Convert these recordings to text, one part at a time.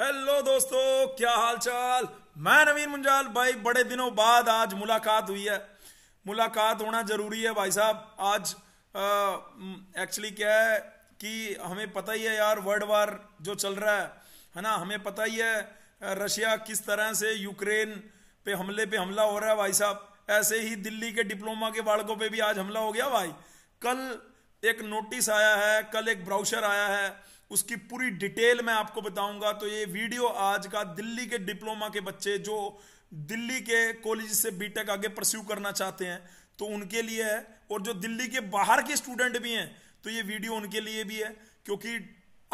Hello दोस्तों क्या हालचाल मैं नवीन मुंजाल भाई बड़े दिनों बाद आज मुलाकात हुई है मुलाकात होना जरूरी है भाई साहब आज एक्चुअली क्या है कि हमें पता ही है यार वर्ल्ड वार जो चल रहा है है ना हमें पता ही है रशिया किस तरह से यूक्रेन पे हमले पे हमला हो रहा है भाई साहब ऐसे ही दिल्ली के डिप्लोमा के बालकों पे भी आज हमला हो गया भाई कल एक नोटिस आया है कल एक ब्राउशर आया है उसकी पूरी डिटेल मैं आपको बताऊंगा तो ये वीडियो आज का दिल्ली के डिप्लोमा के बच्चे जो दिल्ली के कॉलेज से बीटेक आगे परस्यू करना चाहते हैं तो उनके लिए है और जो दिल्ली के बाहर के स्टूडेंट भी हैं तो ये वीडियो उनके लिए भी है क्योंकि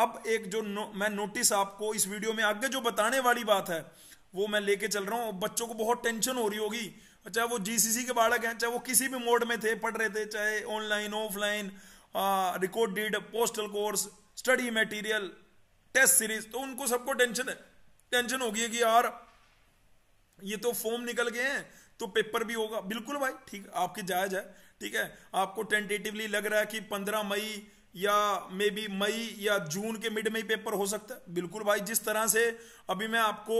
अब एक जो नो, मैं नोटिस आपको इस वीडियो में आगे जो बताने वाली बात है वो मैं लेके चल रहा हूँ बच्चों को बहुत टेंशन हो रही होगी चाहे वो जीसीसी के बालक हैं चाहे वो किसी भी मोड में थे पढ़ रहे थे चाहे online offline recorded postal course study material test series तो उनको सबको टेंशन है टेंशन होगी कि यार ये तो फॉर्म निकल गए हैं तो पेपर भी होगा बिल्कुल भाई ठीक आपकी जायज है ठीक है आपको टेंटेटिवली लग रहा है कि पंद्रह मई या मे बी मई या जून के मिड में ही पेपर हो सकता है बिल्कुल भाई जिस तरह से अभी मैं आपको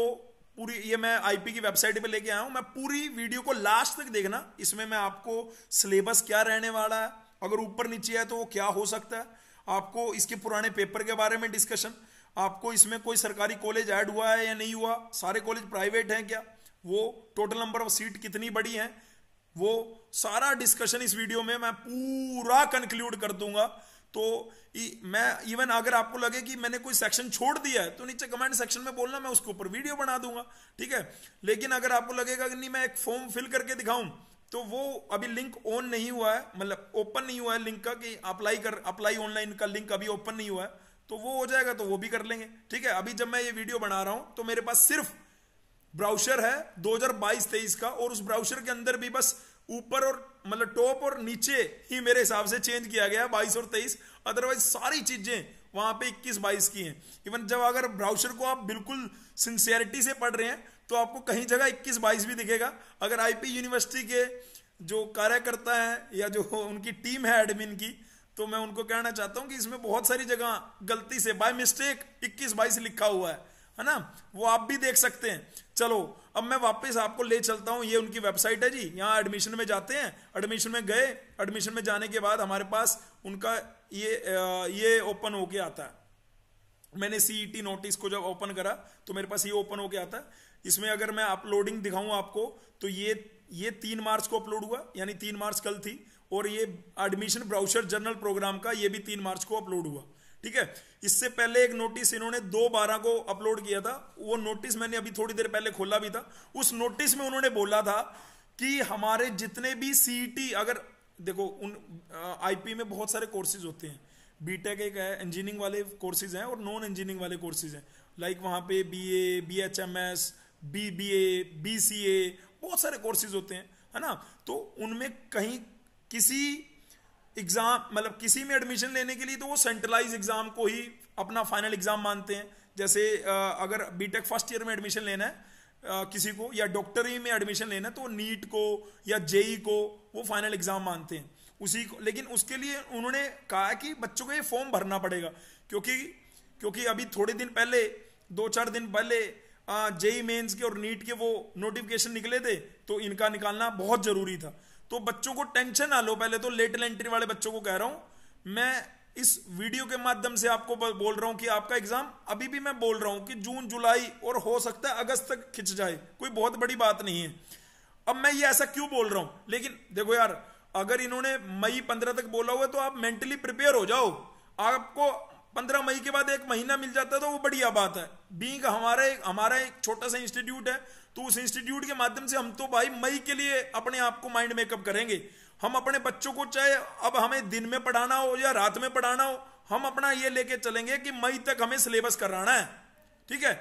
पूरी ये मैं आईपी की वेबसाइट पे लेके आया हूं मैं पूरी वीडियो को लास्ट तक देखना इसमें मैं आपको सिलेबस क्या रहने वाला है अगर ऊपर नीचे है तो वो क्या हो सकता है आपको इसके पुराने पेपर के बारे में डिस्कशन आपको इसमें कोई सरकारी कॉलेज ऐड हुआ है या नहीं हुआ सारे कॉलेज प्राइवेट हैं क्या वो टोटल नंबर ऑफ सीट कितनी बड़ी है वो सारा डिस्कशन इस वीडियो में मैं पूरा कंक्लूड कर दूंगा तो मैं इवन अगर आपको लगे कि मैंने कोई सेक्शन छोड़ दिया है तो नीचे कमेंट सेक्शन में बोलना मैं उसके ऊपर वीडियो बना दूंगा ठीक है लेकिन अगर आपको लगेगा कि नहीं मैं एक फॉर्म फिल करके दिखाऊं तो वो अभी लिंक ऑन नहीं हुआ है मतलब ओपन नहीं हुआ है लिंक का कि अप्लाई कर अप्लाई ऑनलाइन का लिंक अभी ओपन नहीं हुआ है तो वो हो जाएगा तो वो भी कर लेंगे ठीक है अभी जब मैं ये वीडियो बना रहा हूं तो मेरे पास सिर्फ ब्राउशर है 2022-23 का और उस ब्राउशर के अंदर भी बस ऊपर और मतलब टॉप और नीचे ही मेरे हिसाब से चेंज किया गया बाईस और तेईस अदरवाइज सारी चीजें वहां पे इक्कीस बाईस की हैं इवन जब अगर ब्राउशर को आप बिल्कुल सिंसियरिटी से पढ़ रहे हैं तो आपको कहीं जगह इक्कीस बाईस भी दिखेगा अगर आईपी यूनिवर्सिटी के जो कार्यकर्ता है या जो उनकी टीम है एडमिन की तो मैं उनको कहना चाहता हूं कि इसमें बहुत सारी जगह गलती से बाय मिस्टेक 21 बाईस लिखा हुआ है है ना वो आप भी देख सकते हैं चलो अब मैं वापस आपको ले चलता हूं ये उनकी वेबसाइट है जी यहाँ एडमिशन में जाते हैं एडमिशन में गए एडमिशन में जाने के बाद हमारे पास उनका ये ये ओपन होके आता है मैंने सीईटी नोटिस e को जब ओपन करा तो मेरे पास ये ओपन हो गया था इसमें अगर मैं अपलोडिंग दिखाऊं आपको तो ये ये तीन मार्च को अपलोड हुआ यानी तीन मार्च कल थी और ये एडमिशन ब्राउचर जर्नल प्रोग्राम का ये भी तीन मार्च को अपलोड हुआ ठीक है इससे पहले एक नोटिस इन्होंने दो बारह को अपलोड किया था वो नोटिस मैंने अभी थोड़ी देर पहले खोला भी था उस नोटिस में उन्होंने बोला था कि हमारे जितने भी सीईटी e अगर देखो उन आईपी में बहुत सारे कोर्सेज होते हैं बीटेक एक इंजीनियरिंग वाले कोर्सेज हैं और नॉन इंजीनियरिंग वाले कोर्सेज हैं लाइक वहाँ पे ए बी सी ए बहुत सारे कोर्सेज होते हैं है ना तो उनमें कहीं किसी एग्ज़ाम मतलब किसी में एडमिशन लेने के लिए तो वो सेंट्रलाइज एग्ज़ाम को ही अपना फाइनल एग्ज़ाम मानते हैं जैसे अगर बीटेक फर्स्ट ईयर में एडमिशन लेना है किसी को या डॉक्टरी में एडमिशन लेना है तो नीट को या जेई e को वो फाइनल एग्ज़ाम मानते हैं उसी को लेकिन उसके लिए उन्होंने कहा कि बच्चों को ये फॉर्म भरना पड़ेगा क्योंकि क्योंकि अभी थोड़े दिन पहले दो चार दिन पहले जेई मेन्स e के और नीट के वो नोटिफिकेशन निकले थे तो इनका निकालना बहुत जरूरी था तो बच्चों को टेंशन ना लो पहले तो लेटल एंट्री वाले बच्चों को कह रहा हूं मैं इस वीडियो के माध्यम से आपको बोल रहा हूं कि आपका एग्जाम अभी भी मैं बोल रहा हूं कि जून जुलाई और हो सकता है अगस्त तक खिंच जाए कोई बहुत बड़ी बात नहीं है अब मैं ये ऐसा क्यों बोल रहा हूं लेकिन देखो यार अगर इन्होंने मई पंद्रह तक बोला हुआ तो आप मेंटली प्रिपेयर हो जाओ आपको पंद्रह मई के बाद एक महीना मिल जाता है तो वो बढ़िया बात है बींग हमारा एक हमारा एक छोटा सा इंस्टीट्यूट है तो उस इंस्टीट्यूट के माध्यम से हम तो भाई मई के लिए अपने आप को माइंड मेकअप करेंगे हम अपने बच्चों को चाहे अब हमें दिन में पढ़ाना हो या रात में पढ़ाना हो हम अपना ये लेके चलेंगे कि मई तक हमें सिलेबस कराना है ठीक है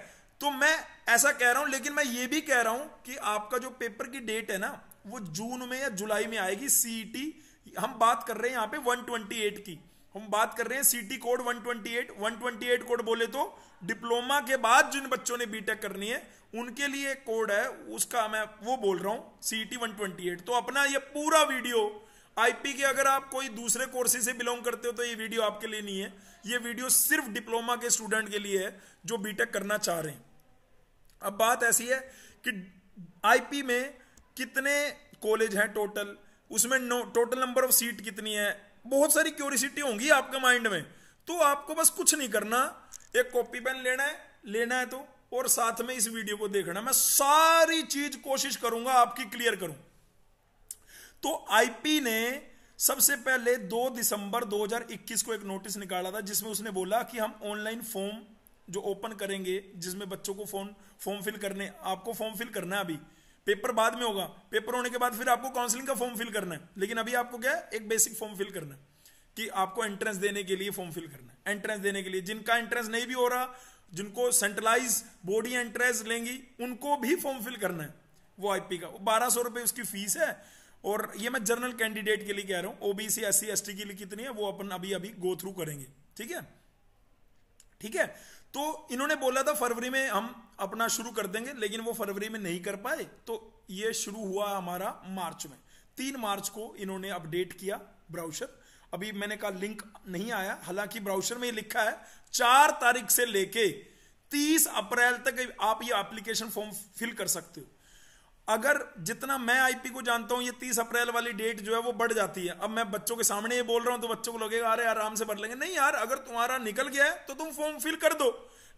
तो मैं ऐसा कह रहा हूं लेकिन मैं ये भी कह रहा हूं कि आपका जो पेपर की डेट है ना वो जून में या जुलाई में आएगी सीईटी e हम बात कर रहे हैं यहाँ पे 128 की हम बात कर रहे हैं सीटी कोड 128 128 कोड बोले तो डिप्लोमा के बाद जिन बच्चों ने बीटेक करनी है उनके लिए कोड है उसका मैं वो बोल रहा हूं सीटी 128 तो अपना ये पूरा वीडियो आईपी के अगर आप कोई दूसरे कोर्सेज से बिलोंग करते हो तो ये वीडियो आपके लिए नहीं है ये वीडियो सिर्फ डिप्लोमा के स्टूडेंट के लिए है जो बीटेक करना चाह रहे हैं अब बात ऐसी है कि आईपी में कितने कॉलेज हैं टोटल उसमें no total number of seat कितनी है बहुत सारी क्यूरिसिटी होंगी आपके माइंड में तो आपको बस कुछ नहीं करना एक कॉपी पेन लेना है लेना है तो और साथ में इस वीडियो को देखना मैं सारी चीज कोशिश करूंगा आपकी क्लियर करूं तो आईपी ने सबसे पहले 2 दिसंबर 2021 को एक नोटिस निकाला था जिसमें उसने बोला कि हम ऑनलाइन फॉर्म जो ओपन करेंगे जिसमें बच्चों को फॉर्म फॉर्म फिल करने आपको फॉर्म फिल करना है अभी पेपर बाद में होगा पेपर होने के बाद फिर आपको काउंसलिंग का फॉर्म फिल करना है लेकिन अभी आपको क्या है एक बेसिक फॉर्म फिल करना है कि आपको एंट्रेंस देने के लिए फॉर्म फिल करना है एंट्रेंस देने के लिए जिनका एंट्रेंस नहीं भी हो रहा जिनको सेंट्रलाइज बॉडी एंट्रेंस लेंगी उनको भी फॉर्म फिल करना है वो आईपी का बारह सौ रुपए उसकी फीस है और ये मैं जनरल कैंडिडेट के लिए कह रहा हूं ओबीसी एस सी के लिए कितनी है वो अपन अभी अभी गो थ्रू करेंगे ठीक है ठीक है तो इन्होंने बोला था फरवरी में हम अपना शुरू कर देंगे लेकिन वो फरवरी में नहीं कर पाए तो ये शुरू हुआ हमारा मार्च में तीन मार्च को इन्होंने अपडेट किया ब्राउशर अभी मैंने कहा लिंक नहीं आया हालांकि ब्राउशर में ये लिखा है चार तारीख से लेके तीस अप्रैल तक आप ये एप्लीकेशन फॉर्म फिल कर सकते हो अगर जितना मैं आईपी को जानता हूं ये तीस अप्रैल वाली डेट जो है वो बढ़ जाती है अब मैं बच्चों के सामने ये बोल रहा हूं तो बच्चों को लगेगा अरे आराम से भर लेंगे नहीं यार अगर तुम्हारा निकल गया है तो तुम फॉर्म फिल कर दो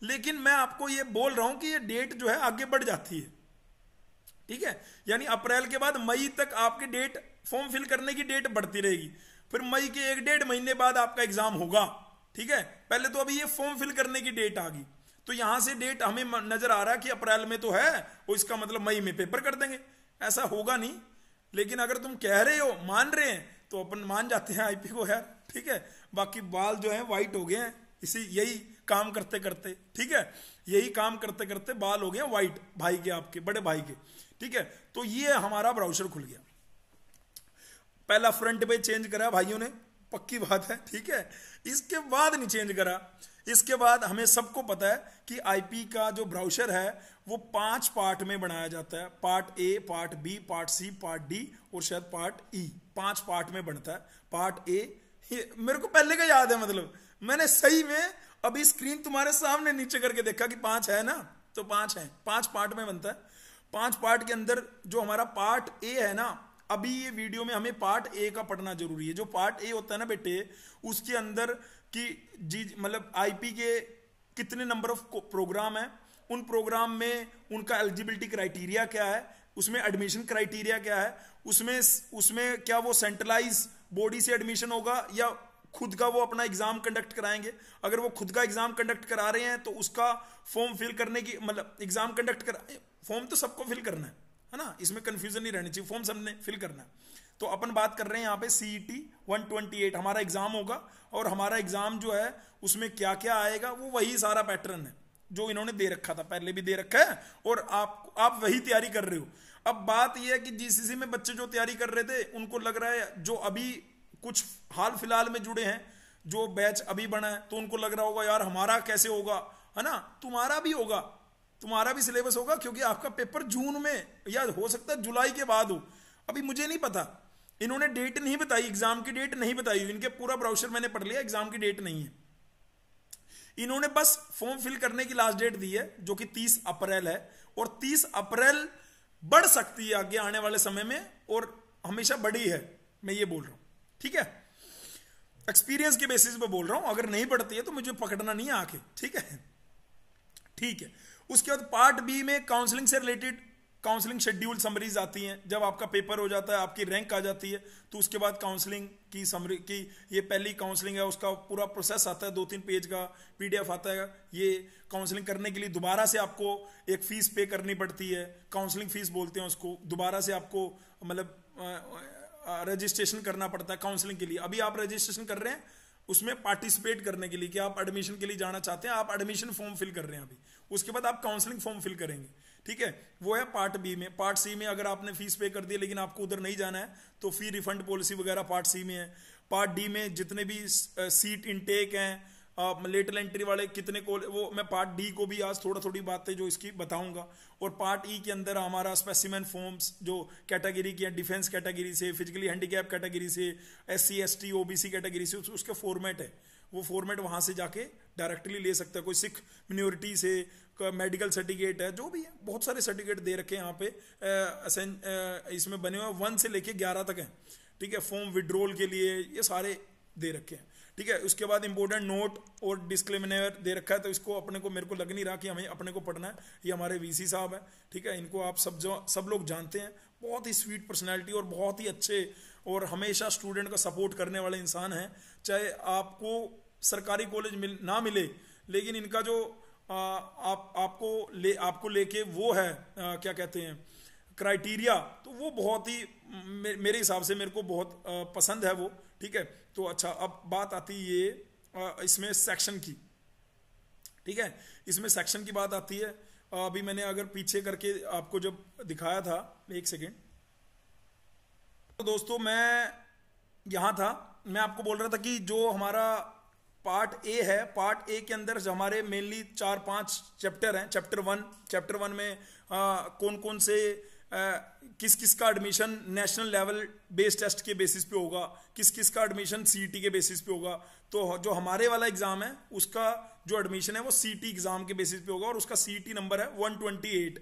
लेकिन मैं आपको ये बोल रहा हूं कि ये डेट जो है आगे बढ़ जाती है ठीक है यानी अप्रैल के बाद मई तक आपकी डेट फॉर्म फिल करने की डेट बढ़ती रहेगी फिर मई के एक डेढ़ महीने बाद आपका एग्जाम होगा ठीक है पहले तो अभी ये फॉर्म फिल करने की डेट आ गई तो यहां से डेट हमें नजर आ रहा है कि अप्रैल में तो है वो इसका मतलब मई में पेपर कर देंगे ऐसा होगा नहीं लेकिन अगर तुम कह रहे हो मान रहे हैं तो अपन मान जाते हैं आईपी को यार ठीक है बाकी बाल जो है वाइट हो गए हैं इसी यही काम करते करते ठीक है यही काम करते करते बाल हो गए वाइट भाई के आपके बड़े भाई के ठीक है तो ये हमारा ब्राउजर खुल गया पहला फ्रंट पे चेंज करा भाइयों ने पक्की बात है ठीक है इसके बाद नहीं चेंज करा इसके बाद हमें सबको पता है कि आईपी का जो ब्राउशर है वो पांच पार्ट में बनाया जाता है part A part B part C part D और शायद पार्ट ई e। पांच पार्ट में बनता है पार्ट ए मेरे को पहले का याद है मतलब मैंने सही में अभी स्क्रीन तुम्हारे सामने नीचे करके देखा कि पांच है ना तो पांच है पांच पार्ट में बनता है पांच पार्ट के अंदर जो हमारा पार्ट ए है ना अभी ये वीडियो में हमें पार्ट ए का पढ़ना जरूरी है जो पार्ट ए होता है ना बेटे उसके अंदर की जी मतलब आईपी के कितने नंबर ऑफ प्रोग्राम है उन प्रोग्राम में उनका एलिजिबिलिटी क्राइटेरिया क्या है उसमें एडमिशन क्राइटेरिया क्या है उसमें उसमें क्या वो सेंट्रलाइज बॉडी से एडमिशन होगा या खुद का वो अपना एग्जाम कंडक्ट कराएंगे अगर वो खुद का एग्जाम कंडक्ट करा रहे हैं तो उसका फॉर्म फिल करने की मतलब एग्जाम कंडक्ट करा फॉर्म तो सबको फिल करना है है ना इसमें कंफ्यूजन नहीं रहनी चाहिए फॉर्म हमने फिल करना है तो अपन बात कर रहे हैं यहाँ पे C T one twenty eight हमारा एग्जाम होगा और हमारा एग्जाम जो है उसमें क्या क्या आएगा वो वही सारा पैटर्न है जो इन्होंने दे रखा था पहले भी दे रखा है और आप आप वही तैयारी कर रहे हो अब बात यह है कि जीसीसी में बच्चे जो तैयारी कर रहे थे उनको लग रहा है जो अभी कुछ हाल फिलहाल में जुड़े हैं जो बैच अभी बना है तो उनको लग रहा होगा यार हमारा कैसे होगा है ना तुम्हारा भी होगा तुम्हारा भी सिलेबस होगा क्योंकि आपका पेपर जून में या हो सकता है जुलाई के बाद हो अभी मुझे नहीं पता इन्होंने डेट नहीं बताई एग्जाम की डेट नहीं बताई इनके पूरा ब्राउशर मैंने पढ़ लिया एग्जाम की डेट नहीं है इन्होंने बस फॉर्म फिल करने की लास्ट डेट दी है जो कि 30 अप्रैल है और 30 अप्रैल बढ़ सकती है आगे आने वाले समय में और हमेशा बढ़ी है मैं ये बोल रहा हूं ठीक है एक्सपीरियंस के बेसिस पे बोल रहा हूं अगर नहीं बढ़ती है तो मुझे पकड़ना नहीं है आके ठीक है ठीक है उसके बाद पार्ट बी में काउंसलिंग से रिलेटेड काउंसलिंग शेड्यूल समरीज आती हैं जब आपका पेपर हो जाता है आपकी रैंक आ जाती है तो उसके बाद काउंसलिंग की समरी की ये पहली काउंसलिंग है उसका पूरा प्रोसेस आता है दो तीन पेज का पीडीएफ आता है ये काउंसलिंग करने के लिए दोबारा से आपको एक फीस पे करनी पड़ती है काउंसलिंग फीस बोलते हैं उसको दोबारा से आपको मतलब रजिस्ट्रेशन करना पड़ता है काउंसलिंग के लिए अभी आप रजिस्ट्रेशन कर रहे हैं उसमें पार्टिसिपेट करने के लिए कि आप एडमिशन के लिए जाना चाहते हैं आप एडमिशन फॉर्म फिल कर रहे हैं अभी उसके बाद आप काउंसलिंग फॉर्म फिल करेंगे ठीक है वो है पार्ट बी में पार्ट सी में अगर आपने फीस पे कर दी लेकिन आपको उधर नहीं जाना है तो फी रिफंड पॉलिसी वगैरह पार्ट सी में है पार्ट डी में जितने भी सीट uh, इनटेक हैं लेटल एंट्री वाले कितने को वो मैं पार्ट डी को भी आज थोड़ा थोड़ी बातें जो इसकी बताऊंगा और पार्ट ई e के अंदर हमारा स्पेसिमेन फॉर्म्स जो कैटेगरी की डिफेंस कैटेगरी से फिजिकली हैंडीकैप कैटेगरी से S C S T O B C category से उसके फॉर्मेट है वो फॉर्मेट वहाँ से जाके डायरेक्टली ले सकता है कोई सिख मिनोरिटी से मेडिकल सर्टिफिकेट है जो भी है बहुत सारे सर्टिफिकेट दे रखे हैं यहाँ पे इसमें बने हुए वन से लेके ग्यारह तक हैं ठीक है फॉर्म विड्रोल के लिए ये सारे दे रखे हैं ठीक है उसके बाद इंपॉर्टेंट नोट और डिस्क्लेमिनेर दे रखा है तो इसको अपने को मेरे को लग नहीं रहा कि हमें अपने को पढ़ना है ये हमारे वीसी साहब हैं ठीक है इनको आप सब जो सब लोग जानते हैं बहुत ही स्वीट पर्सनैलिटी और बहुत ही अच्छे और हमेशा स्टूडेंट का सपोर्ट करने वाले इंसान हैं चाहे आपको सरकारी कॉलेज मिल ना मिले लेकिन इनका जो आ, आप आपको ले आपको लेके वो है आ, क्या कहते हैं क्राइटेरिया तो वो बहुत ही मेरे हिसाब से मेरे को बहुत आ, पसंद है वो ठीक है तो अच्छा अब बात आती है ये इसमें सेक्शन की ठीक है इसमें सेक्शन की बात आती है अभी मैंने अगर पीछे करके आपको जब दिखाया था एक सेकेंड तो दोस्तों मैं यहां था मैं आपको बोल रहा था कि जो हमारा पार्ट ए है पार्ट ए के अंदर हमारे मेनली चार पांच चैप्टर हैं चैप्टर वन चैप्टर वन में आ, कौन कौन से किस किस का admission national level base test के बेसिस पे होगा किस किस का एडमिशन सीटी e के बेसिस पे होगा तो जो हमारे वाला एग्जाम है उसका जो एडमिशन है वो सीटी एग्जाम e के बेसिस पे होगा और उसका सीटी नंबर e है 128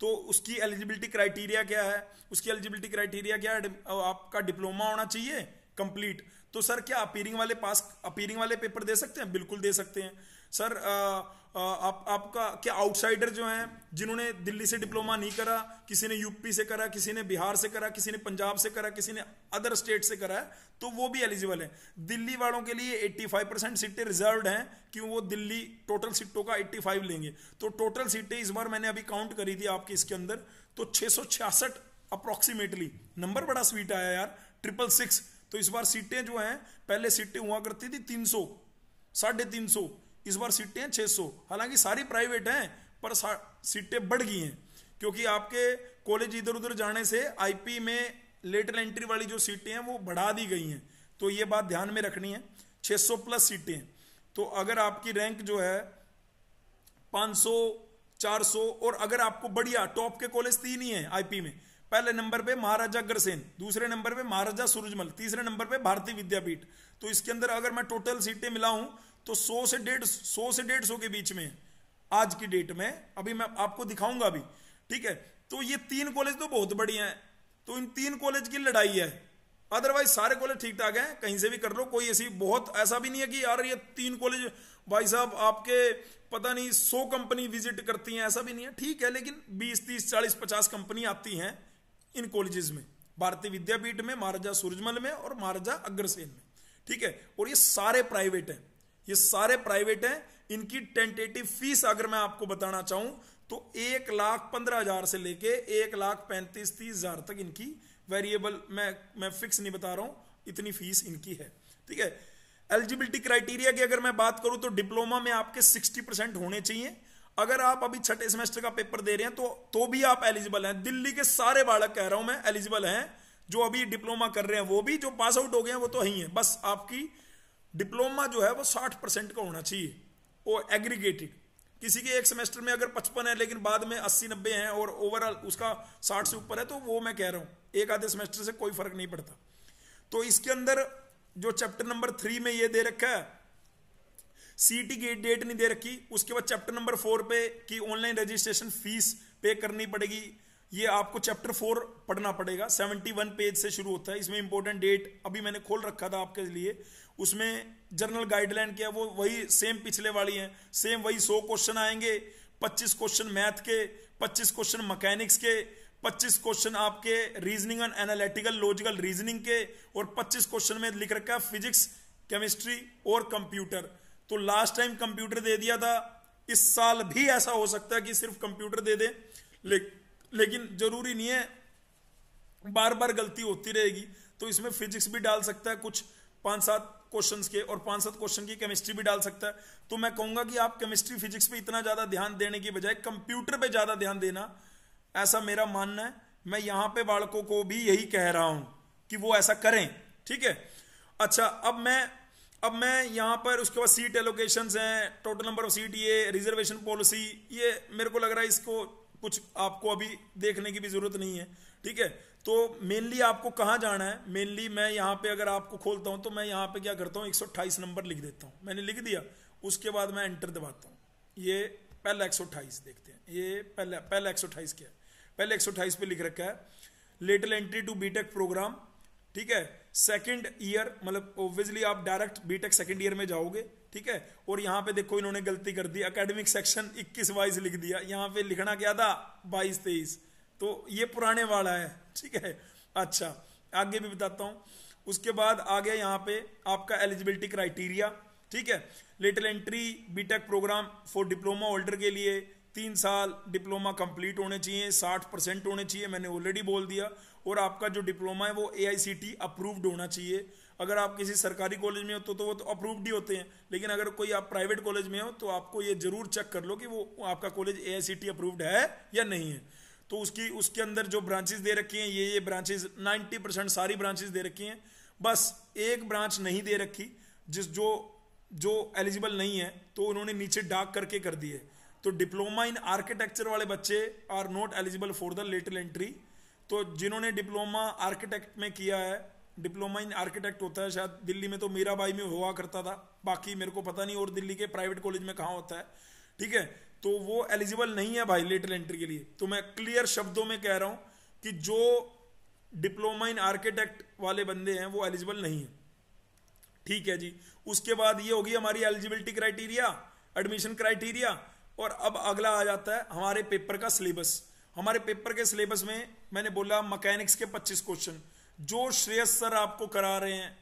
तो उसकी एलिजिबिलिटी क्राइटेरिया क्या है उसकी एलिजिबिलिटी क्राइटेरिया क्या है आपका डिप्लोमा होना चाहिए कंप्लीट तो सर क्या अपीयरिंग वाले पास अपीयरिंग वाले पेपर दे सकते हैं बिल्कुल दे सकते हैं सर आ, आप, आपका क्या आउटसाइडर जो हैं जिन्होंने दिल्ली से डिप्लोमा नहीं करा किसी ने यूपी से करा किसी ने बिहार से करा किसी ने पंजाब से करा किसी ने अदर स्टेट से करा है तो वो भी एलिजिबल है दिल्ली वालों के लिए 85 परसेंट सीटें रिजर्व हैं क्यों वो दिल्ली टोटल सीटों का 85 लेंगे तो टोटल सीटें इस बार मैंने अभी काउंट करी थी आपके इसके अंदर तो छः अप्रोक्सीमेटली नंबर बड़ा स्वीट आया यार ट्रिपल सिक्स तो इस बार सीटें जो हैं पहले सीटें हुआ करती थी तीन सौ साढ़े तीन सौ इस बार सीटें हैं सौ हालांकि सारी प्राइवेट हैं पर सीटें बढ़ गई हैं क्योंकि आपके कॉलेज इधर उधर जाने से आईपी में लेटर एंट्री वाली जो सीटें हैं वो बढ़ा दी गई हैं तो ये बात ध्यान में रखनी है 600 प्लस सीटें तो अगर आपकी रैंक जो है 500 400 और अगर आपको बढ़िया टॉप के कॉलेज तीन ही हैं आईपी में पहले नंबर पे महाराजा अग्रसेन दूसरे नंबर पे महाराजा सूरजमल तीसरे नंबर पे भारतीय विद्यापीठ तो इसके अंदर अगर मैं टोटल सीटें मिलाऊं तो 100 से डेढ़ सौ से डेढ़ सौ के बीच में आज की डेट में अभी मैं आपको दिखाऊंगा अभी ठीक है तो ये तीन कॉलेज तो बहुत बढ़िया है तो इन तीन कॉलेज की लड़ाई है अदरवाइज सारे कॉलेज ठीक ठाक हैं कहीं से भी कर लो कोई ऐसी बहुत ऐसा भी नहीं है कि यार ये तीन कॉलेज भाई साहब आपके पता नहीं सौ कंपनी विजिट करती हैं ऐसा भी नहीं है ठीक है लेकिन बीस तीस चालीस पचास कंपनी आती हैं इन कॉलेजेस में भारतीय विद्यापीठ में महाराजा सूरजमल में और महाराजा अग्रसेन में ठीक है और ये सारे प्राइवेट हैं ये सारे प्राइवेट हैं इनकी टेंटेटिव फीस अगर मैं आपको बताना चाहूं तो एक लाख पंद्रह हजार से लेके एक लाख पैंतीस तीस हजार तक इनकी वेरिएबल मैं मैं फिक्स नहीं बता रहा हूं इतनी फीस इनकी है ठीक है एलिजिबिलिटी क्राइटेरिया की अगर मैं बात करूं तो डिप्लोमा में आपके सिक्सटी परसेंट होने चाहिए अगर आप अभी छठे सेमेस्टर का पेपर दे रहे हैं तो तो भी आप एलिजिबल हैं दिल्ली के सारे बालक कह रहा हूं मैं एलिजिबल हैं जो अभी डिप्लोमा कर रहे हैं वो भी जो पास आउट हो गए हैं वो तो ही है बस आपकी डिप्लोमा जो है वो साठ परसेंट का होना चाहिए वो एग्रीगेटेड किसी के एक सेमेस्टर में अगर पचपन है लेकिन बाद में अस्सी नब्बे हैं और ओवरऑल उसका साठ से ऊपर है तो वो मैं कह रहा हूँ एक आधे सेमेस्टर से कोई फर्क नहीं पड़ता तो इसके अंदर जो चैप्टर नंबर थ्री में ये दे रखा है सीटी की डेट नहीं दे रखी उसके बाद चैप्टर नंबर फोर पे की ऑनलाइन रजिस्ट्रेशन फीस पे करनी पड़ेगी ये आपको चैप्टर फोर पढ़ना पड़ेगा सेवेंटी वन पेज से शुरू होता है इसमें इंपॉर्टेंट डेट अभी मैंने खोल रखा था आपके लिए उसमें जर्नल गाइडलाइन क्या वो वही सेम पिछले वाली है सेम वही सौ क्वेश्चन आएंगे पच्चीस क्वेश्चन मैथ के पच्चीस क्वेश्चन मैकेनिक्स के पच्चीस क्वेश्चन आपके reasoning and analytical logical reasoning के और पच्चीस क्वेश्चन में लिख रखा है फिजिक्स केमिस्ट्री और कंप्यूटर तो लास्ट टाइम कंप्यूटर दे दिया था इस साल भी ऐसा हो सकता है कि सिर्फ कंप्यूटर दे दे लेकिन लेकिन जरूरी नहीं है बार बार गलती होती रहेगी तो इसमें फिजिक्स भी डाल सकता है कुछ पांच सात क्वेश्चन के और पांच सात क्वेश्चन की केमिस्ट्री भी डाल सकता है तो मैं कहूंगा कि आप केमिस्ट्री फिजिक्स पे इतना ज्यादा ध्यान देने की बजाय कंप्यूटर पे ज्यादा ध्यान देना ऐसा मेरा मानना है मैं यहां पे बालकों को भी यही कह रहा हूं कि वो ऐसा करें ठीक है अच्छा अब मैं अब मैं यहां पर उसके बाद सीट एलोकेशन है टोटल नंबर ऑफ सीट ये रिजर्वेशन पॉलिसी ये मेरे को लग रहा है इसको कुछ आपको अभी देखने की भी जरूरत नहीं है ठीक है तो मेनली आपको कहाँ जाना है मेनली मैं यहाँ पे अगर आपको खोलता हूँ तो मैं यहाँ पे क्या करता हूँ एक नंबर लिख देता हूँ मैंने लिख दिया उसके बाद मैं एंटर दबाता हूँ ये पहला एक देखते हैं ये पहला पहला एक क्या है पहले एक पे लिख रखा है lateral entry to BTech programme ठीक है सेकेंड ईयर मतलब ओब्वियसली आप डायरेक्ट बीटेक सेकेंड ईयर में जाओगे ठीक है और यहां पे देखो इन्होंने गलती कर दी एकेडमिक सेक्शन 21 वाइज लिख दिया यहां पे लिखना क्या था बाईस तेईस तो ये पुराने वाला है ठीक है अच्छा आगे भी बताता हूं उसके बाद आ गया यहाँ पे आपका एलिजिबिलिटी क्राइटेरिया ठीक है lateral entry BTech programme for diploma holder के लिए तीन साल डिप्लोमा कंप्लीट होने चाहिए साठ परसेंट होने चाहिए मैंने ऑलरेडी बोल दिया और आपका जो डिप्लोमा है वो ए अप्रूव्ड होना चाहिए अगर आप किसी सरकारी कॉलेज में हो तो तो वो तो अप्रूव्ड ही होते हैं लेकिन अगर कोई आप प्राइवेट कॉलेज में हो तो आपको ये जरूर चेक कर लो कि वो आपका कॉलेज ए अप्रूव्ड है या नहीं है तो उसकी उसके अंदर जो ब्रांचेज दे रखी हैं ये ये ब्रांचेज नाइन्टी परसेंट सारी ब्रांचेज दे रखी हैं बस एक ब्रांच नहीं दे रखी जिस जो जो एलिजिबल नहीं है तो उन्होंने नीचे डाक करके कर दिए तो डिप्लोमा इन आर्किटेक्चर वाले बच्चे are not eligible for the lateral entry तो जिन्होंने डिप्लोमा आर्किटेक्ट में किया है डिप्लोमा इन आर्किटेक्ट होता है शायद दिल्ली में तो मीराबाई में हुआ करता था बाकी मेरे को पता नहीं और दिल्ली के प्राइवेट कॉलेज में कहाँ होता है ठीक है तो वो एलिजिबल नहीं है भाई लेटर एंट्री के लिए तो मैं क्लियर शब्दों में कह रहा हूँ कि जो डिप्लोमा इन आर्किटेक्ट वाले बंदे हैं वो एलिजिबल नहीं है ठीक है जी उसके बाद ये होगी हमारी एलिजिबिलिटी क्राइटेरिया एडमिशन क्राइटेरिया और अब अगला आ जाता है हमारे पेपर का सिलेबस हमारे पेपर के सिलेबस में मैंने बोला मकैनिक्स के 25 क्वेश्चन जो श्रेयस सर आपको करा रहे हैं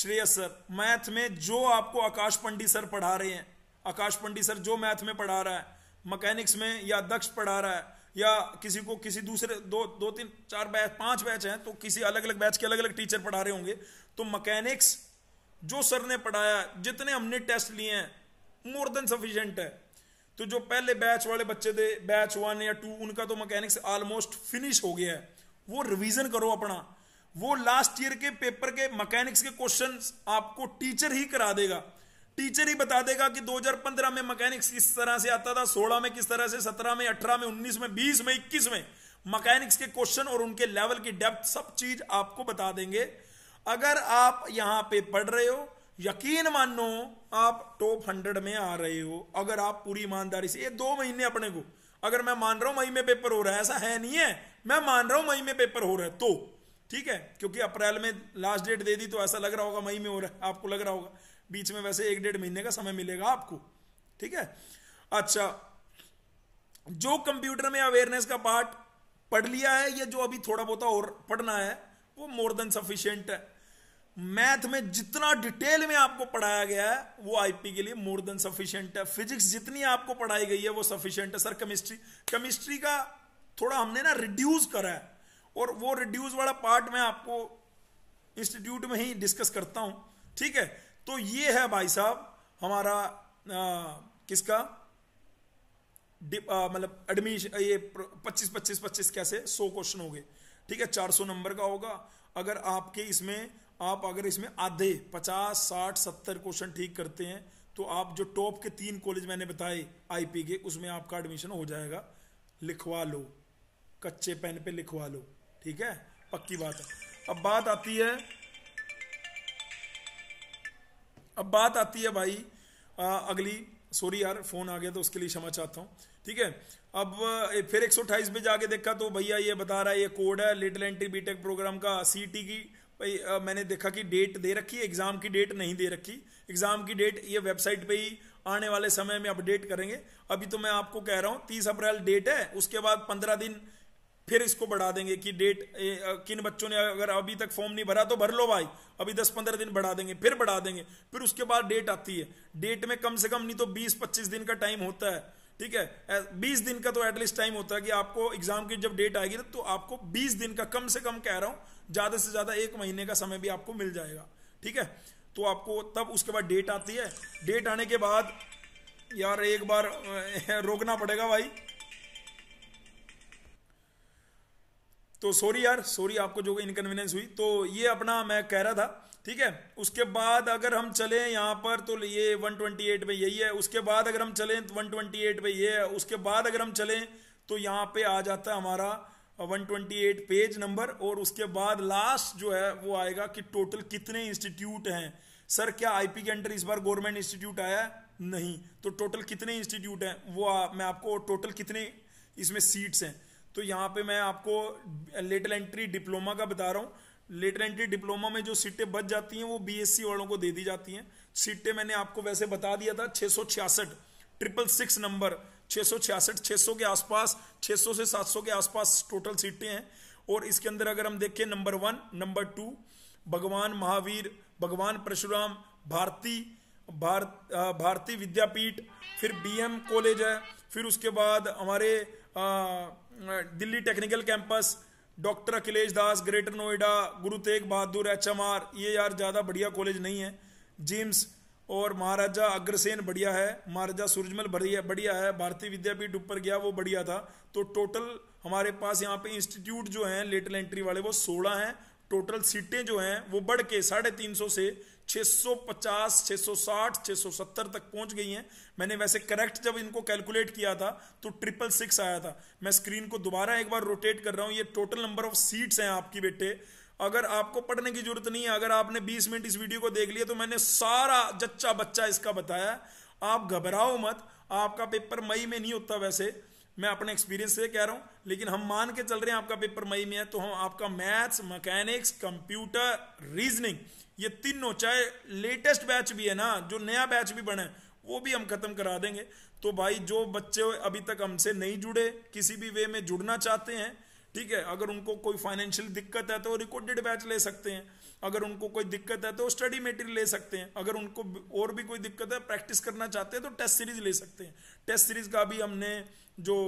श्रेयस सर मैथ में जो आपको आकाश पंडित सर पढ़ा रहे हैं आकाश पंडित सर जो मैथ में पढ़ा रहा है मकैनिक्स में या दक्ष पढ़ा रहा है या किसी को किसी दूसरे दो दो तीन चार बैच पांच बैच हैं तो किसी अलग अलग बैच के अलग अलग टीचर पढ़ा रहे होंगे तो मकैनिक्स जो सर ने पढ़ाया जितने हमने टेस्ट लिए हैं मोर देन सफिशियंट है तो जो पहले बैच वाले बच्चे थे बैच वन या टू उनका तो मकैनिक्स ऑलमोस्ट फिनिश हो गया है वो रिवीजन करो अपना वो लास्ट ईयर के पेपर के मैकेनिक्स के क्वेश्चन आपको टीचर ही करा देगा टीचर ही बता देगा कि 2015 में मैकेनिक्स किस तरह से आता था 16 में किस तरह से 17 में 18 में 19 में 20 में 21 में मैकेनिक्स के क्वेश्चन और उनके लेवल की डेप्थ सब चीज आपको बता देंगे अगर आप यहां पे पढ़ रहे हो यकीन मानो आप टॉप हंड्रेड में आ रहे हो अगर आप पूरी ईमानदारी से ये दो महीने अपने को अगर मैं मान रहा हूं मई में पेपर हो रहा है ऐसा है नहीं है मैं मान रहा हूं मई में पेपर हो रहा है तो ठीक है क्योंकि अप्रैल में लास्ट डेट दे दी तो ऐसा लग रहा होगा मई में हो रहा है आपको लग रहा होगा बीच में वैसे एक डेढ़ महीने का समय मिलेगा आपको ठीक है अच्छा जो कंप्यूटर में अवेयरनेस का पार्ट पढ़ लिया है या जो अभी थोड़ा बहुत और पढ़ना है वो मोर देन सफिशियंट है मैथ में जितना डिटेल में आपको पढ़ाया गया है वो आईपी के लिए मोर देन सफिशियंट है फिजिक्स जितनी आपको पढ़ाई गई है वो सफिशियंट है सर केमिस्ट्री केमिस्ट्री का थोड़ा हमने ना रिड्यूस करा है और वो रिड्यूस वाला पार्ट मैं आपको इंस्टीट्यूट में ही डिस्कस करता हूं ठीक है तो ये है भाई साहब हमारा आ, किसका मतलब एडमिशन ये पच्चीस पच्चीस पच्चीस कैसे सौ क्वेश्चन हो गए ठीक है चार सौ नंबर का होगा अगर आपके इसमें आप अगर इसमें आधे पचास साठ सत्तर क्वेश्चन ठीक करते हैं तो आप जो टॉप के तीन कॉलेज मैंने बताए आईपी के उसमें आपका एडमिशन हो जाएगा लिखवा लो कच्चे पेन पे लिखवा लो ठीक है पक्की बात है अब बात आती है अब बात आती है भाई आ, अगली सॉरी यार फोन आ गया तो उसके लिए क्षमा चाहता हूँ ठीक है अब फिर एक सौ अठाईस में जाके देखा तो भैया ये बता रहा है ये कोड है लिटिल एंट्री बीटेक प्रोग्राम का सीटी की भाई आ, मैंने देखा कि डेट दे रखी है एग्जाम की डेट नहीं दे रखी एग्जाम की डेट ये वेबसाइट पे ही आने वाले समय में अपडेट करेंगे अभी तो मैं आपको कह रहा हूँ तीस अप्रैल डेट है उसके बाद पंद्रह दिन फिर इसको बढ़ा देंगे कि डेट किन बच्चों ने अगर अभी तक फॉर्म नहीं भरा तो भर लो भाई अभी दस पंद्रह दिन बढ़ा देंगे फिर बढ़ा देंगे फिर उसके बाद डेट आती है डेट में कम से कम नहीं तो बीस पच्चीस दिन का टाइम होता है ठीक है बीस दिन का तो एटलीस्ट टाइम होता है कि आपको एग्जाम की जब डेट आएगी तो आपको बीस दिन का कम से कम कह रहा हूं ज्यादा से ज्यादा एक महीने का समय भी आपको मिल जाएगा ठीक है तो आपको तब उसके बाद डेट आती है डेट आने के बाद यार एक बार रोकना पड़ेगा भाई तो सॉरी यार सॉरी आपको जो इनकन्वीनियंस हुई तो ये अपना मैं कह रहा था ठीक है उसके बाद अगर हम चले यहाँ पर तो ये 128 पे यही है उसके बाद अगर हम चलें तो 128 पे ये है उसके बाद अगर हम चलें तो यहाँ पे आ जाता है हमारा 128 पेज नंबर और उसके बाद लास्ट जो है वो आएगा कि टोटल कितने इंस्टीट्यूट हैं सर क्या आईपी के अंडर इस बार गवर्नमेंट इंस्टीट्यूट आया नहीं तो टोटल कितने इंस्टीट्यूट हैं वो आ, मैं आपको टोटल कितने इसमें सीट्स हैं तो यहाँ पे मैं आपको लेटल एंट्री डिप्लोमा का बता रहा हूँ लेटल एंट्री डिप्लोमा में जो सीटें बच जाती हैं वो बीएससी वालों को दे दी जाती हैं सीटें मैंने आपको वैसे बता दिया था छः ट्रिपल सिक्स नंबर छः सौ छियासठ छः सौ के आसपास छः सौ से सात सौ के आसपास टोटल सीटें हैं और इसके अंदर अगर हम देखें नंबर वन नंबर टू भगवान महावीर भगवान परशुराम भारती भारत भारती विद्यापीठ फिर बीएम कॉलेज है फिर उसके बाद हमारे आ, Delhi technical campus doctor Akhilesh Das Greater Noida Guru Tegh Bahadur H M R ये यार ज़्यादा बढ़िया कॉलेज नहीं है जिम्स और महाराजा अग्रसेन बढ़िया है महाराजा सूरजमल बढ़िया बढ़िया है भारतीय विद्यापीठ ऊपर गया वो बढ़िया था तो टोटल हमारे पास यहाँ पे इंस्टीट्यूट जो हैं लेटल एंट्री वाले वो सोलह हैं टोटल सीटें जो हैं वो बढ़ के साढ़े तीन सौ से 650, 660, 670 तक पहुंच गई हैं मैंने वैसे करेक्ट जब इनको कैलकुलेट किया था तो ट्रिपल सिक्स आया था मैं स्क्रीन को दोबारा एक बार रोटेट कर रहा हूं ये टोटल नंबर ऑफ सीट्स हैं आपकी बेटे अगर आपको पढ़ने की जरूरत नहीं है अगर आपने 20 मिनट इस वीडियो को देख लिया तो मैंने सारा जच्चा बच्चा इसका बताया आप घबराओ मत आपका पेपर मई में नहीं होता वैसे मैं अपने एक्सपीरियंस से कह रहा हूं लेकिन हम मान के चल रहे हैं आपका पेपर मई में है तो हम आपका मैथ्स मैकेनिक्स कंप्यूटर रीजनिंग ये तीनों चाहे लेटेस्ट बैच भी है ना जो नया बैच भी बना है वो भी हम खत्म करा देंगे तो भाई जो बच्चे अभी तक हमसे नहीं जुड़े किसी भी वे में जुड़ना चाहते हैं ठीक है अगर उनको कोई फाइनेंशियल दिक्कत है तो रिकॉर्डेड बैच ले सकते हैं अगर उनको कोई दिक्कत है तो स्टडी मेटेरियल ले सकते हैं अगर उनको और भी कोई दिक्कत है प्रैक्टिस करना चाहते हैं तो टेस्ट सीरीज ले सकते हैं टेस्ट सीरीज का भी हमने जो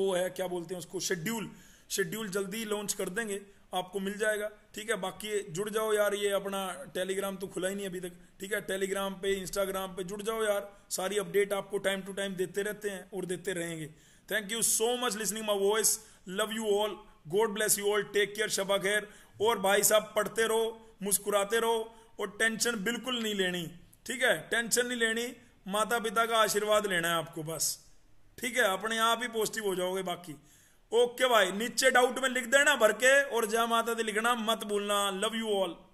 वो है क्या बोलते हैं उसको शेड्यूल शेड्यूल जल्दी लॉन्च कर देंगे आपको मिल जाएगा ठीक है बाकी जुड़ जाओ यार ये अपना टेलीग्राम तो खुला ही नहीं अभी तक ठीक है टेलीग्राम पे इंस्टाग्राम पे जुड़ जाओ यार सारी अपडेट आपको टाइम टू टाइम देते रहते हैं और देते रहेंगे thank you so much listening my voice love you all God bless you all take care शबा खैर और भाई साहब पढ़ते रहो मुस्कुराते रहो और टेंशन बिल्कुल नहीं लेनी ठीक है टेंशन नहीं लेनी माता पिता का आशीर्वाद लेना है आपको बस ठीक है अपने आप ही पॉजिटिव हो जाओगे बाकी ओके भाई नीचे डाउट में लिख देना भर के और जय माता दी लिखना मत भूलना लव यू ऑल